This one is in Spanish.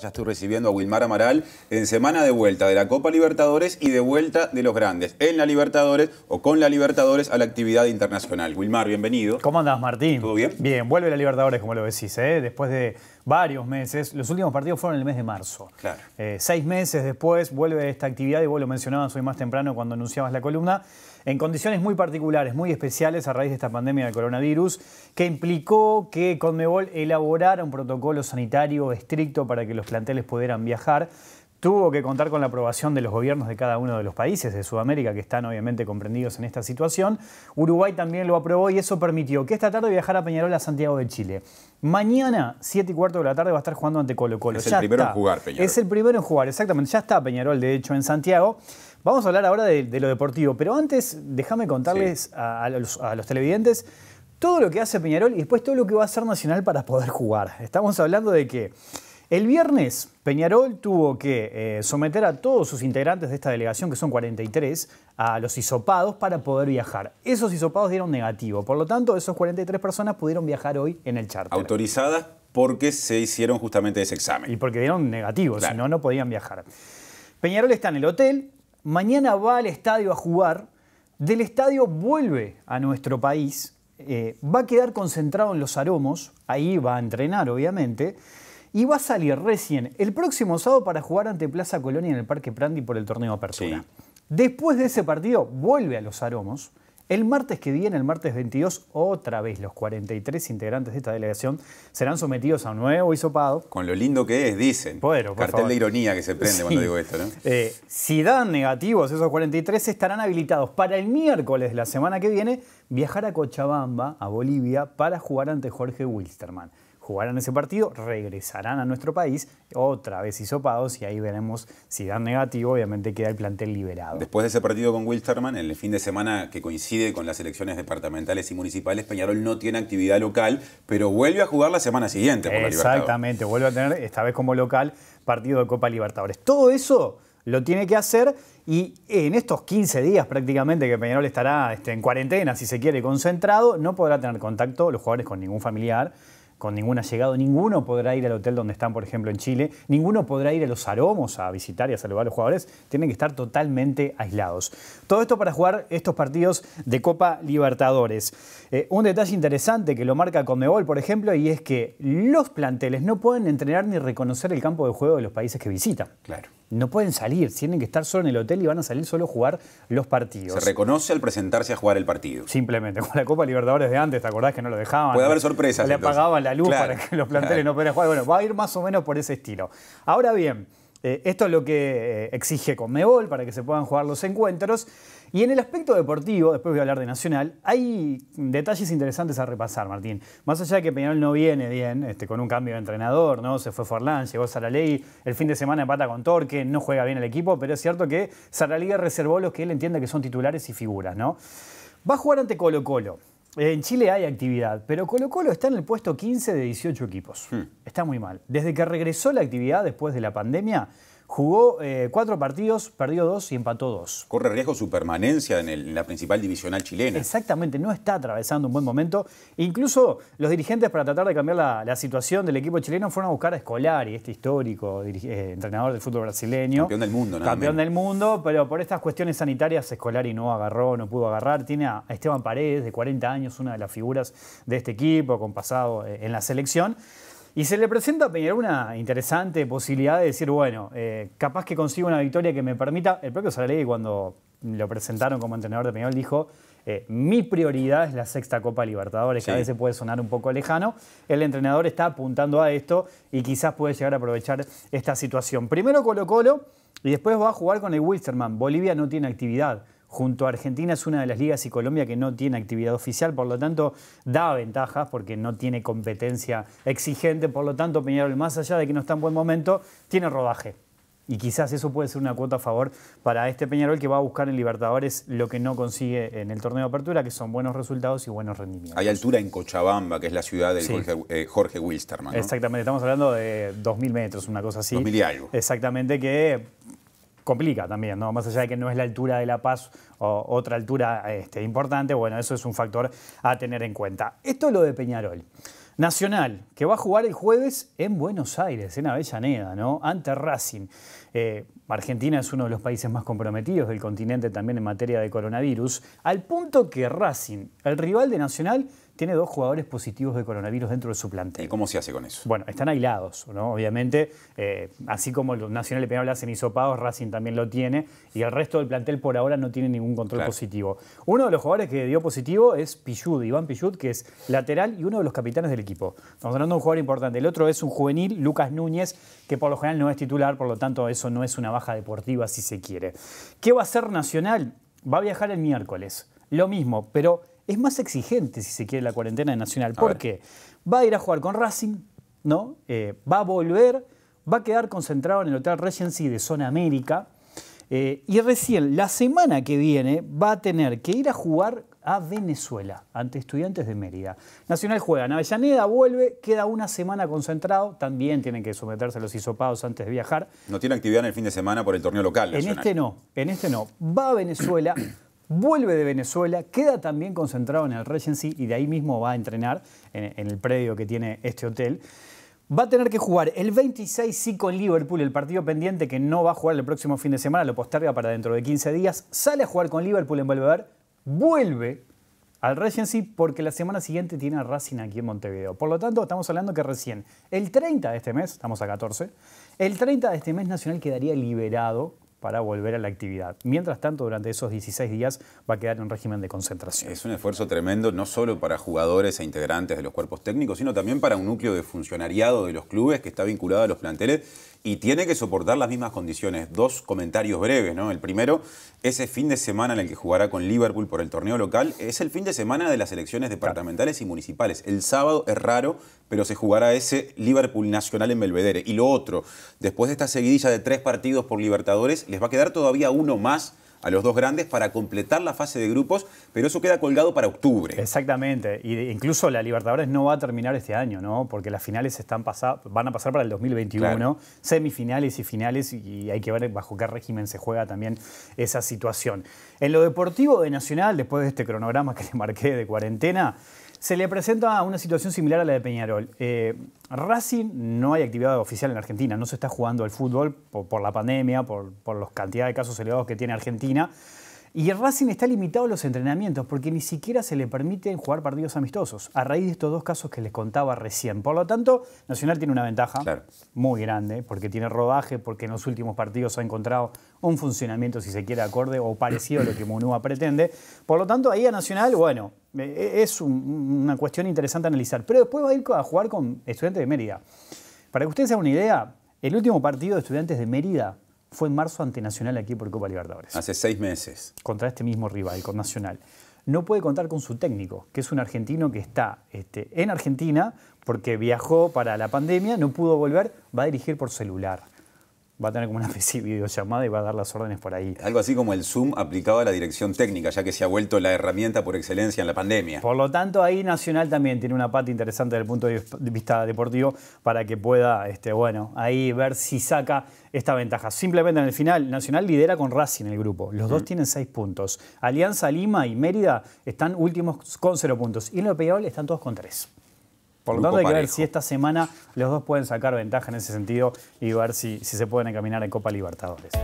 Ya estoy recibiendo a Wilmar Amaral en semana de vuelta de la Copa Libertadores y de vuelta de los grandes, en la Libertadores o con la Libertadores a la actividad internacional. Wilmar, bienvenido. ¿Cómo andas, Martín? ¿Todo bien? Bien, vuelve la Libertadores, como lo decís, ¿eh? después de varios meses. Los últimos partidos fueron en el mes de marzo. Eh, seis meses después vuelve esta actividad, y vos lo mencionabas hoy más temprano cuando anunciabas la columna, en condiciones muy particulares, muy especiales a raíz de esta pandemia del coronavirus, que implicó que Conmebol elaborara un protocolo sanitario estricto para que los planteles pudieran viajar tuvo que contar con la aprobación de los gobiernos de cada uno de los países de Sudamérica que están obviamente comprendidos en esta situación. Uruguay también lo aprobó y eso permitió que esta tarde viajara a Peñarol a Santiago de Chile. Mañana, 7 y cuarto de la tarde, va a estar jugando ante Colo Colo. Es el primero en jugar, Peñarol. Es el primero en jugar, exactamente. Ya está Peñarol, de hecho, en Santiago. Vamos a hablar ahora de, lo deportivo, pero antes déjame contarles a, los, a los televidentes todo lo que hace Peñarol y después todo lo que va a hacer Nacional para poder jugar. Estamos hablando de que... El viernes, Peñarol tuvo que eh, someter a todos sus integrantes de esta delegación, que son 43, a los hisopados para poder viajar. Esos hisopados dieron negativo, por lo tanto, esos 43 personas pudieron viajar hoy en el charter. Autorizadas porque se hicieron justamente ese examen. Y porque dieron negativo, si no, no podían viajar. Peñarol está en el hotel, mañana va al estadio a jugar, del estadio vuelve a nuestro país, eh, va a quedar concentrado en los aromos, ahí va a entrenar, obviamente y va a salir recién el próximo sábado para jugar ante Plaza Colonia en el Parque Prandi por el torneo Apertura. Después de ese partido vuelve a los aromos. El martes que viene, el martes 22, otra vez los 43 integrantes de esta delegación serán sometidos a un nuevo hisopado. Con lo lindo que es, dicen. Cartel de ironía que se prende cuando digo esto, ¿no? Eh, si dan negativos esos 43, estarán habilitados para el miércoles de la semana que viene viajar a Cochabamba, a Bolivia, para jugar ante Jorge Wilstermann jugarán ese partido, regresarán a nuestro país, otra vez hisopados, y ahí veremos si dan negativo, obviamente queda el plantel liberado. Después de ese partido con Wilsterman, en el fin de semana que coincide con las elecciones departamentales y municipales, Peñarol no tiene actividad local, pero vuelve a jugar la semana siguiente. Por Exactamente, vuelve a tener, esta vez como local, partido de Copa Libertadores. Todo eso lo tiene que hacer y en estos 15 días prácticamente que Peñarol estará este, en cuarentena, si se quiere, concentrado, no podrá tener contacto los jugadores con ningún familiar con ningún allegado, ninguno podrá ir al hotel donde están, por ejemplo, en Chile, ninguno podrá ir a los aromos a visitar y a saludar a los jugadores, tienen que estar totalmente aislados. Todo esto para jugar estos partidos de Copa Libertadores. Eh, un detalle interesante que lo marca Conmebol, por ejemplo, y es que los planteles no pueden entrenar ni reconocer el campo de juego de los países que visitan. Claro. No pueden salir, tienen que estar solo en el hotel y van a salir solo a jugar los partidos. Se reconoce al presentarse a jugar el partido. Simplemente, con la Copa Libertadores de antes, ¿te acordás que no lo dejaban? Puede haber sorpresas. Le la luz para que los planteles no puedan jugar. Bueno, va a ir más o menos por ese estilo. Ahora bien, eh, esto es lo que eh, exige con Mebol para que se puedan jugar los encuentros. Y en el aspecto deportivo, después voy a hablar de Nacional, hay detalles interesantes a repasar, Martín. Más allá de que Peñal no viene bien, este, con un cambio de entrenador, ¿no? Se fue Forlán, llegó Saralegui, el fin de semana empata con Torque, no juega bien el equipo, pero es cierto que Saralegui reservó los que él entiende que son titulares y figuras, ¿no? Va a jugar ante Colo Colo. En Chile hay actividad, pero Colo Colo está en el puesto 15 de 18 equipos. Hmm. Está muy mal. Desde que regresó la actividad después de la pandemia, Jugó eh, cuatro partidos, perdió dos y empató dos. Corre riesgo su permanencia en, la principal divisional chilena. Exactamente, no está atravesando un buen momento. Incluso los dirigentes para tratar de cambiar la, situación del equipo chileno fueron a buscar a Scolari, este histórico eh, entrenador del fútbol brasileño. Campeón del mundo, ¿no? Campeón del mundo, pero por estas cuestiones sanitarias Scolari no agarró, no pudo agarrar. Tiene a Esteban Paredes, de 40 años, una de las figuras de este equipo, con pasado eh, en la selección. Y se le presenta a Peñar una interesante posibilidad de decir, bueno, eh, capaz que consiga una victoria que me permita. El propio Saralegui, cuando lo presentaron como entrenador de Peñarol, dijo: eh, Mi prioridad es la sexta Copa Libertadores, que a veces puede sonar un poco lejano. El entrenador está apuntando a esto y quizás puede llegar a aprovechar esta situación. Primero Colo-Colo y después va a jugar con el Wilstermann. Bolivia no tiene actividad junto a Argentina es una de las ligas y Colombia que no tiene actividad oficial, por lo tanto da ventajas porque no tiene competencia exigente, por lo tanto Peñarol, más allá de que no está en buen momento, tiene rodaje. Y quizás eso puede ser una cuota a favor para este Peñarol que va a buscar en Libertadores lo que no consigue en el torneo de apertura, que son buenos resultados y buenos rendimientos. Hay altura en Cochabamba, que es la ciudad de eh, Jorge, Wilstermann. Exactamente, estamos hablando de 2.000 metros, una cosa así. 2.000 y algo. Exactamente, que complica también, ¿no? Más allá de que no es la altura de La Paz o otra altura este, importante, bueno, eso es un factor a tener en cuenta. Esto es lo de Peñarol. Nacional, que va a jugar el jueves en Buenos Aires, en Avellaneda, ¿no? Ante Racing. Eh, Argentina es uno de los países más comprometidos del continente también en materia de coronavirus, al punto que Racing, el rival de Nacional, tiene dos jugadores positivos de coronavirus dentro de su plantel. ¿Y cómo se hace con eso? Bueno, están aislados, ¿no? Obviamente, eh, así como el Nacional de Peñarol hacen Isopados, Racing también lo tiene, y el resto del plantel por ahora no tiene ningún control positivo. Uno de los jugadores que dio positivo es Pichud, Iván Pichud, que es lateral y uno de los capitanes del equipo. Estamos hablando de un jugador importante. El otro es un juvenil, Lucas Núñez, que por lo general no es titular, por lo tanto eso no es una baja deportiva si se quiere. ¿Qué va a hacer Nacional? Va a viajar el miércoles. Lo mismo, pero es más exigente, si se quiere, la cuarentena de Nacional. ¿Por porque va a ir a jugar con Racing, ¿no? Eh, va a volver, va a quedar concentrado en el Hotel Regency de Zona América. Eh, y recién la semana que viene va a tener que ir a jugar a Venezuela ante estudiantes de Mérida. Nacional juega en Avellaneda, vuelve, queda una semana concentrado, también tienen que someterse a los hisopados antes de viajar. No tiene actividad en el fin de semana por el torneo local. En este no, en este no. Va a Venezuela vuelve de Venezuela, queda también concentrado en el Regency y de ahí mismo va a entrenar en, el predio que tiene este hotel. Va a tener que jugar el 26 sí con Liverpool, el partido pendiente que no va a jugar el próximo fin de semana, lo posterga para dentro de 15 días. Sale a jugar con Liverpool en Belvedere, vuelve al Regency porque la semana siguiente tiene a Racing aquí en Montevideo. Por lo tanto, estamos hablando que recién el 30 de este mes, estamos a 14, el 30 de este mes Nacional quedaría liberado para volver a la actividad. Mientras tanto, durante esos 16 días va a quedar en régimen de concentración. Es un esfuerzo tremendo, no solo para jugadores e integrantes de los cuerpos técnicos, sino también para un núcleo de funcionariado de los clubes que está vinculado a los planteles y tiene que soportar las mismas condiciones. Dos comentarios breves, ¿no? El primero, ese fin de semana en el que jugará con Liverpool por el torneo local, es el fin de semana de las elecciones departamentales y municipales. El sábado es raro, pero se jugará ese Liverpool Nacional en Belvedere. Y lo otro, después de esta seguidilla de tres partidos por Libertadores, les va a quedar todavía uno más a los dos grandes para completar la fase de grupos, pero eso queda colgado para octubre. Exactamente, y incluso la Libertadores no va a terminar este año, ¿no? Porque las finales están van a pasar para el 2021, semifinales y finales, y hay que ver bajo qué régimen se juega también esa situación. En lo deportivo de Nacional, después de este cronograma que le marqué de cuarentena, se le presenta una situación similar a la de Peñarol. Eh, Racing no hay actividad oficial en Argentina, no se está jugando al fútbol por, la pandemia, por, por la cantidad de casos elevados que tiene Argentina. Y el Racing está limitado a los entrenamientos porque ni siquiera se le permiten jugar partidos amistosos a raíz de estos dos casos que les contaba recién. Por lo tanto, Nacional tiene una ventaja muy grande porque tiene rodaje, porque en los últimos partidos ha encontrado un funcionamiento, si se quiere, acorde o parecido a lo que Munua pretende. Por lo tanto, ahí a Nacional, bueno, e, e, es una cuestión interesante analizar. Pero después va a ir a jugar con Estudiantes de Mérida. Para que ustedes se hagan una idea, el último partido de Estudiantes de Mérida fue en marzo ante aquí por Copa Libertadores. Hace seis meses. Contra este mismo rival, con Nacional. No puede contar con su técnico, que es un argentino que está este, en Argentina porque viajó para la pandemia, no pudo volver, va a dirigir por celular va a tener como una especie de videollamada y va a dar las órdenes por ahí. Algo así como el Zoom aplicado a la dirección técnica, ya que se ha vuelto la herramienta por excelencia en la pandemia. Por lo tanto, ahí Nacional también tiene una pata interesante desde el punto de vista deportivo para que pueda, este, bueno, ahí ver si saca esta ventaja. Simplemente en el final, Nacional lidera con Racing el grupo. Los dos mm. tienen seis puntos. Alianza Lima y Mérida están últimos con cero puntos. Y en lo pegable están todos con tres. Por lo tanto, hay que ver si esta semana los dos pueden sacar ventaja en ese sentido y ver si, si se pueden encaminar en Copa Libertadores.